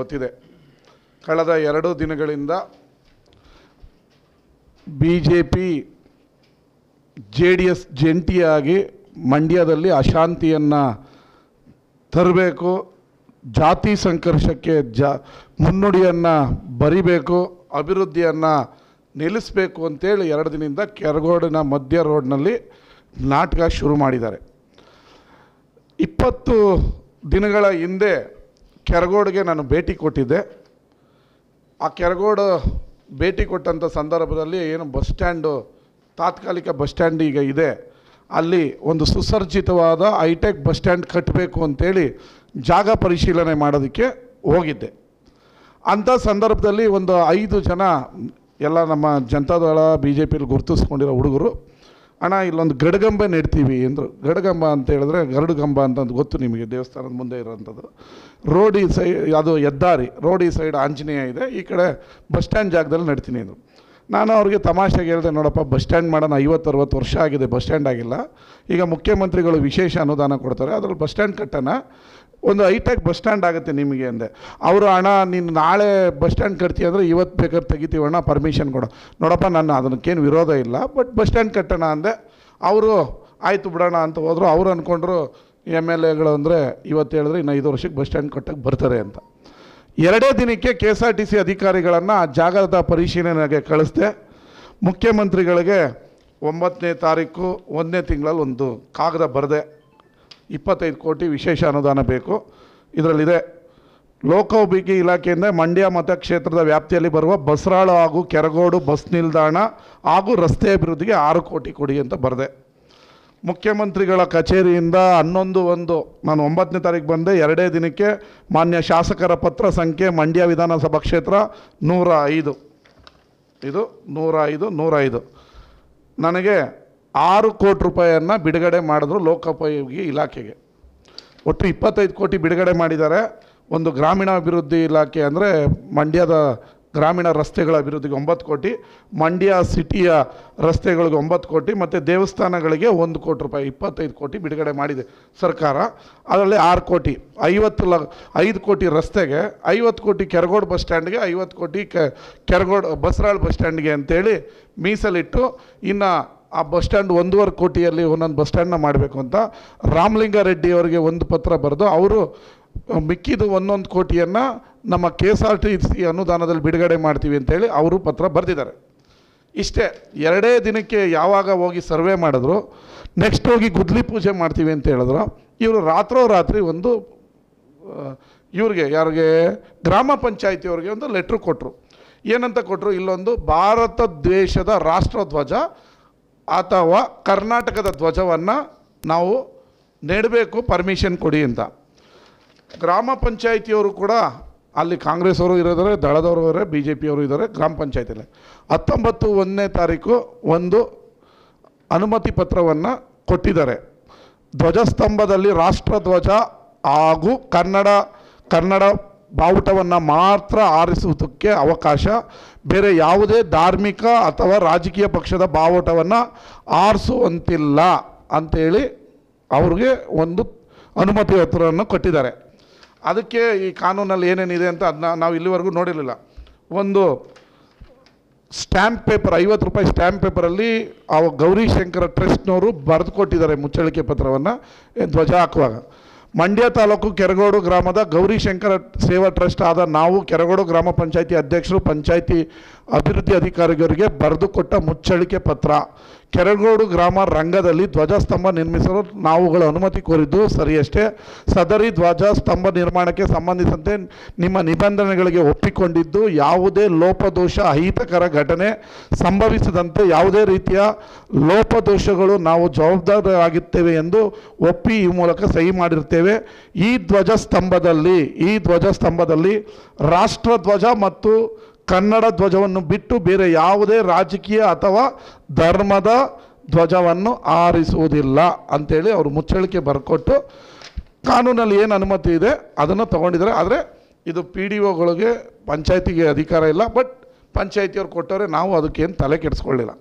ಗೊತ್ತಿದೆ ಕಳೆದ ಎರಡು ದಿನಗಳಿಂದ B J P J D S ಜಂಟಿಯಾಗಿ ಮಂಡ್ಯದಲ್ಲಿ ಅಶಾಂತಿಯನ್ನು ತರಬೇಕು ಜಾತಿ ಸಂಕರ್ಷಕ್ಕೆ ಜಾ ಮುನ್ನುಡಿಯನ್ನು ಬರಿಬೇಕು ಅಭಿವೃದ್ಧಿಯನ್ನು ನಿಲ್ಲಿಸಬೇಕು ಅಂತೇಳಿ ಎರಡು ದಿನದಿಂದ ಕೆರಗೋಡಿನ ಮಧ್ಯ ರೋಡ್ನಲ್ಲಿ ನಾಟಕ ಶುರು ಮಾಡಿದ್ದಾರೆ ಇಪ್ಪತ್ತು ದಿನಗಳ ಹಿಂದೆ ಕೆರಗೋಡ್ಗೆ ನಾನು ಭೇಟಿ ಕೊಟ್ಟಿದ್ದೆ ಆ ಕೆರಗೋಡು ಭೇಟಿ ಕೊಟ್ಟಂಥ ಸಂದರ್ಭದಲ್ಲಿ ಏನು ಬಸ್ ಸ್ಟ್ಯಾಂಡು ತಾತ್ಕಾಲಿಕ ಬಸ್ ಸ್ಟ್ಯಾಂಡ್ ಈಗ ಇದೆ ಅಲ್ಲಿ ಒಂದು ಸುಸರ್ಜಿತವಾದ ಹೈಟೆಕ್ ಬಸ್ ಸ್ಟ್ಯಾಂಡ್ ಕಟ್ಟಬೇಕು ಅಂತೇಳಿ ಜಾಗ ಪರಿಶೀಲನೆ ಮಾಡೋದಕ್ಕೆ ಹೋಗಿದ್ದೆ ಅಂಥ ಸಂದರ್ಭದಲ್ಲಿ ಒಂದು ಐದು ಜನ ಎಲ್ಲ ನಮ್ಮ ಜನತಾದಳ ಬಿ ಜೆ ಪಿಲಿ ಗುರುತಿಸ್ಕೊಂಡಿರೋ ಹುಡುಗರು ಅಣ್ಣ ಇಲ್ಲೊಂದು ಗಡಗಂಬ ನೆಡ್ತೀವಿ ಅಂದರು ಗಡಗಂಬ ಅಂತ ಹೇಳಿದ್ರೆ ಗರಡು ಅಂತಂದು ಗೊತ್ತು ನಿಮಗೆ ದೇವಸ್ಥಾನದ ಮುಂದೆ ಇರೋವಂಥದ್ದು ರೋಡಿ ಸೈಡ್ ಅದು ಹೆದ್ದಾರಿ ರೋಡಿ ಸೈಡ್ ಆಂಜನೇಯ ಇದೆ ಈ ಕಡೆ ಬಸ್ ಸ್ಟ್ಯಾಂಡ್ ಜಾಗದಲ್ಲಿ ನಡ್ತೀನಿ ಅಂದರು ನಾನು ಅವ್ರಿಗೆ ತಮಾಷೆಗೆ ಹೇಳಿದೆ ನೋಡಪ್ಪ ಬಸ್ ಸ್ಟ್ಯಾಂಡ್ ಮಾಡೋಣ ಐವತ್ತು ಅರವತ್ತು ವರ್ಷ ಆಗಿದೆ ಬಸ್ ಸ್ಟ್ಯಾಂಡ್ ಆಗಿಲ್ಲ ಈಗ ಮುಖ್ಯಮಂತ್ರಿಗಳು ವಿಶೇಷ ಅನುದಾನ ಕೊಡ್ತಾರೆ ಅದರಲ್ಲಿ ಬಸ್ ಸ್ಟ್ಯಾಂಡ್ ಕಟ್ಟೋಣ ಒಂದು ಹೈಟೆಕ್ ಬಸ್ ಸ್ಟ್ಯಾಂಡ್ ಆಗುತ್ತೆ ನಿಮಗೆ ಅಂದೆ ಅವರು ಹಣ ನೀನು ನಾಳೆ ಬಸ್ ಸ್ಟ್ಯಾಂಡ್ ಕಟ್ತೀಯ ಅಂದರೆ ಇವತ್ತು ಬೇಕಾದ್ರೆ ಅಣ್ಣ ಪರ್ಮಿಷನ್ ಕೊಡು ನೋಡಪ್ಪ ನಾನು ಅದಕ್ಕೇನು ವಿರೋಧ ಇಲ್ಲ ಬಟ್ ಬಸ್ ಸ್ಟ್ಯಾಂಡ್ ಕಟ್ಟೋಣ ಅಂದೆ ಅವರು ಆಯಿತು ಬಿಡೋಣ ಅಂತ ಹೋದರು ಅವ್ರು ಅಂದ್ಕೊಂಡ್ರು ಎಮ್ ಎಲ್ ಎಗಳು ಅಂದರೆ ಇವತ್ತು ಹೇಳಿದ್ರೆ ಇನ್ನು ಐದು ವರ್ಷಕ್ಕೆ ಬಸ್ ಸ್ಟ್ಯಾಂಡ್ ಕಟ್ಟಕ್ಕೆ ಬರ್ತಾರೆ ಅಂತ ಎರಡೇ ದಿನಕ್ಕೆ K S R T C ಅಧಿಕಾರಿಗಳನ್ನು ಜಾಗದ ಪರಿಶೀಲನೆಗೆ ಕಳಿಸ್ದೆ ಮುಖ್ಯಮಂತ್ರಿಗಳಿಗೆ ಒಂಬತ್ತನೇ ತಾರೀಕು ಒಂದನೇ ತಿಂಗಳಲ್ಲಿ ಒಂದು ಕಾಗದ ಬರದೆ ಇಪ್ಪತ್ತೈದು ಕೋಟಿ ವಿಶೇಷ ಅನುದಾನ ಬೇಕು ಇದರಲ್ಲಿದೆ ಲೋಕೋಭಿಗಿ ಇಲಾಖೆಯಿಂದ ಮಂಡ್ಯ ಮತಕ್ಷೇತ್ರದ ವ್ಯಾಪ್ತಿಯಲ್ಲಿ ಬರುವ ಬಸರಾಳು ಹಾಗೂ ಕೆರಗೋಡು ಬಸ್ ನಿಲ್ದಾಣ ಹಾಗೂ ರಸ್ತೆ ಅಭಿವೃದ್ಧಿಗೆ ಆರು ಕೋಟಿ ಕೊಡಿ ಅಂತ ಬರದೆ ಮುಖ್ಯಮಂತ್ರಿಗಳ ಕಚೇರಿಯಿಂದ ಹನ್ನೊಂದು ಒಂದು ನಾನು ಒಂಬತ್ತನೇ ತಾರೀಕು ಬಂದೆ ಎರಡೇ ದಿನಕ್ಕೆ ಮಾನ್ಯ ಶಾಸಕರ ಪತ್ರ ಸಂಖ್ಯೆ ಮಂಡ್ಯ ವಿಧಾನಸಭಾ ಕ್ಷೇತ್ರ ನೂರ ಐದು ಇದು ನೂರ ಐದು ನೂರ ಐದು ನನಗೆ ಆರು ಕೋಟಿ ರೂಪಾಯಿಯನ್ನು ಬಿಡುಗಡೆ ಮಾಡಿದ್ರು ಲೋಕೋಪಯೋಗಿ ಇಲಾಖೆಗೆ ಒಟ್ಟು ಇಪ್ಪತ್ತೈದು ಕೋಟಿ ಬಿಡುಗಡೆ ಮಾಡಿದ್ದಾರೆ ಒಂದು ಗ್ರಾಮೀಣಾಭಿವೃದ್ಧಿ ಇಲಾಖೆ ಅಂದರೆ ಮಂಡ್ಯದ ಗ್ರಾಮೀಣ ರಸ್ತೆಗಳ ಅಭಿವೃದ್ಧಿಗೆ ಒಂಬತ್ತು ಕೋಟಿ ಮಂಡ್ಯ ಸಿಟಿಯ ರಸ್ತೆಗಳಿಗೆ ಒಂಬತ್ತು ಕೋಟಿ ಮತ್ತು ದೇವಸ್ಥಾನಗಳಿಗೆ ಒಂದು ಕೋಟಿ ರೂಪಾಯಿ ಇಪ್ಪತ್ತೈದು ಕೋಟಿ ಬಿಡುಗಡೆ ಮಾಡಿದೆ ಸರ್ಕಾರ ಅದರಲ್ಲಿ ಆರು ಕೋಟಿ ಐವತ್ತು ಲ ಐದು ಕೋಟಿ ರಸ್ತೆಗೆ ಐವತ್ತು ಕೋಟಿ ಕೆರಗೋಡು ಬಸ್ ಸ್ಟ್ಯಾಂಡ್ಗೆ ಐವತ್ತು ಕೋಟಿ ಕೆರಗೋಡು ಬಸ್ರಾಳ್ ಬಸ್ ಸ್ಟ್ಯಾಂಡ್ಗೆ ಅಂತೇಳಿ ಮೀಸಲಿಟ್ಟು ಇನ್ನು ಆ ಬಸ್ ಸ್ಟ್ಯಾಂಡ್ ಒಂದೂವರೆ ಕೋಟಿಯಲ್ಲಿ ಒಂದೊಂದು ಬಸ್ ಸ್ಟ್ಯಾಂಡ್ನ ಮಾಡಬೇಕು ಅಂತ ರಾಮಲಿಂಗಾರೆಡ್ಡಿ ಅವರಿಗೆ ಒಂದು ಪತ್ರ ಬರೆದು ಅವರು ಮಿಕ್ಕಿದು ಒಂದೊಂದು ಕೋಟಿಯನ್ನು ನಮ್ಮ K S R T C ಅನುದಾನದಲ್ಲಿ ಬಿಡುಗಡೆ ಮಾಡ್ತೀವಿ ಅಂತೇಳಿ ಅವರು ಪತ್ರ ಬರೆದಿದ್ದಾರೆ ಇಷ್ಟೇ ಎರಡೇ ದಿನಕ್ಕೆ ಯಾವಾಗ ಹೋಗಿ ಸರ್ವೆ ಮಾಡಿದ್ರು ನೆಕ್ಸ್ಟ್ ಹೋಗಿ ಗುದ್ಲಿ ಪೂಜೆ ಮಾಡ್ತೀವಿ ಅಂತ ಹೇಳಿದ್ರು ಇವರು ರಾತ್ರೋರಾತ್ರಿ ಒಂದು ಇವ್ರಿಗೆ ಯಾರಿಗೆ ಗ್ರಾಮ ಪಂಚಾಯತಿಯವ್ರಿಗೆ ಒಂದು ಲೆಟ್ರ್ ಕೊಟ್ಟರು ಏನಂತ ಕೊಟ್ಟರು ಇಲ್ಲೊಂದು ಭಾರತ ದೇಶದ ರಾಷ್ಟ್ರಧ್ವಜ ಅಥವಾ ಕರ್ನಾಟಕದ ಧ್ವಜವನ್ನು ನಾವು ನೆಡಬೇಕು ಪರ್ಮಿಷನ್ ಕೊಡಿ ಅಂತ ಗ್ರಾಮ ಪಂಚಾಯಿತಿಯವರು ಕೂಡ ಅಲ್ಲಿ ಕಾಂಗ್ರೆಸ್ ಅವರು ಇರೋದರೆ ದಳದವರು ಇದ್ದಾರೆ ಬಿ ಜೆ ಪಿಯವರು ಇದ್ದಾರೆ ಗ್ರಾಮ ಪಂಚಾಯತಿಯಲ್ಲಿ ಹತ್ತೊಂಬತ್ತು ಒಂದನೇ ತಾರೀಕು ಒಂದು ಅನುಮತಿ ಪತ್ರವನ್ನು ಕೊಟ್ಟಿದ್ದಾರೆ ಧ್ವಜಸ್ತಂಭದಲ್ಲಿ ರಾಷ್ಟ್ರಧ್ವಜ ಹಾಗೂ ಕನ್ನಡ ಕನ್ನಡ ಬಾವುಟವನ್ನು ಮಾತ್ರ ಆರಿಸುವುದಕ್ಕೆ ಅವಕಾಶ ಬೇರೆ ಯಾವುದೇ ಧಾರ್ಮಿಕ ಅಥವಾ ರಾಜಕೀಯ ಪಕ್ಷದ ಬಾವುಟವನ್ನು ಆರಿಸುವಂತಿಲ್ಲ ಅಂಥೇಳಿ ಅವ್ರಿಗೆ ಒಂದು ಅನುಮತಿ ಪತ್ರವನ್ನು ಕೊಟ್ಟಿದ್ದಾರೆ ಅದಕ್ಕೆ ಈ ಕಾನೂನಲ್ಲಿ ಏನೇನಿದೆ ಅಂತ ಅದನ್ನ ನಾವು ಇಲ್ಲಿವರೆಗೂ ನೋಡಿರಲಿಲ್ಲ ಒಂದು ಸ್ಟ್ಯಾಂಪ್ ಪೇಪರ್ ಐವತ್ತು ರೂಪಾಯಿ ಸ್ಟ್ಯಾಂಪ್ ಪೇಪರಲ್ಲಿ ಆ ಗೌರಿಶಂಕರ ಟ್ರಸ್ಟ್ನವರು ಬರೆದುಕೊಟ್ಟಿದ್ದಾರೆ ಕೊಟ್ಟಿದ್ದಾರೆ ಮುಚ್ಚಳಿಕೆ ಪತ್ರವನ್ನು ಧ್ವಜ ಹಾಕುವಾಗ ಮಂಡ್ಯ ತಾಲೂಕು ಕೆರಗೋಡು ಗ್ರಾಮದ ಗೌರಿಶಂಕರ ಸೇವಾ ಟ್ರಸ್ಟ್ ಆದ ನಾವು ಕೆರಗೋಡು ಗ್ರಾಮ ಪಂಚಾಯತಿ ಅಧ್ಯಕ್ಷರು ಪಂಚಾಯಿತಿ ಅಭಿವೃದ್ಧಿ ಅಧಿಕಾರಿಗಳಿಗೆ ಬರೆದುಕೊಟ್ಟ ಕೊಟ್ಟ ಮುಚ್ಚಳಿಕೆ ಪತ್ರ ಕೆರಗೋಡು ಗ್ರಾಮ ರಂಗದಲ್ಲಿ ಧ್ವಜಸ್ತಂಭ ನಿರ್ಮಿಸಲು ನಾವುಗಳು ಅನುಮತಿ ಕೋರಿದ್ದು ಸರಿಯಷ್ಟೇ ಸದರಿ ಧ್ವಜಸ್ತಂಭ ನಿರ್ಮಾಣಕ್ಕೆ ಸಂಬಂಧಿಸಿದಂತೆ ನಿಮ್ಮ ನಿಬಂಧನೆಗಳಿಗೆ ಒಪ್ಪಿಕೊಂಡಿದ್ದು ಯಾವುದೇ ಲೋಪದೋಷ ಅಹಿತಕರ ಘಟನೆ ಸಂಭವಿಸದಂತೆ ಯಾವುದೇ ರೀತಿಯ ಲೋಪದೋಷಗಳು ನಾವು ಜವಾಬ್ದಾರಿಯಾಗುತ್ತೇವೆ ಎಂದು ಒಪ್ಪಿ ಈ ಮೂಲಕ ಸಹಿ ಮಾಡಿರ್ತೇವೆ ಈ ಧ್ವಜಸ್ತಂಭದಲ್ಲಿ ಈ ಧ್ವಜಸ್ತಂಭದಲ್ಲಿ ರಾಷ್ಟ್ರಧ್ವಜ ಮತ್ತು ಕನ್ನಡ ಧ್ವಜವನ್ನು ಬಿಟ್ಟು ಬೇರೆ ಯಾವುದೇ ರಾಜಕೀಯ ಅಥವಾ ಧರ್ಮದ ಧ್ವಜವನ್ನು ಆರಿಸುವುದಿಲ್ಲ ಅಂತೇಳಿ ಅವರು ಮುಚ್ಚಳಿಕೆ ಬರ್ಕೊಟ್ಟು ಕಾನೂನಲ್ಲಿ ಏನು ಅನುಮತಿ ಇದೆ ಅದನ್ನು ತೊಗೊಂಡಿದ್ದಾರೆ ಆದರೆ ಇದು ಪಿ ಡಿ ಒಗಳಿಗೆ ಪಂಚಾಯತಿಗೆ ಅಧಿಕಾರ ಇಲ್ಲ ಬಟ್ ಪಂಚಾಯತಿಯವ್ರು ಕೊಟ್ಟವರೆ ನಾವು ಅದಕ್ಕೇನು ತಲೆ ಕೆಡಿಸ್ಕೊಳ್ಳಿಲ್ಲ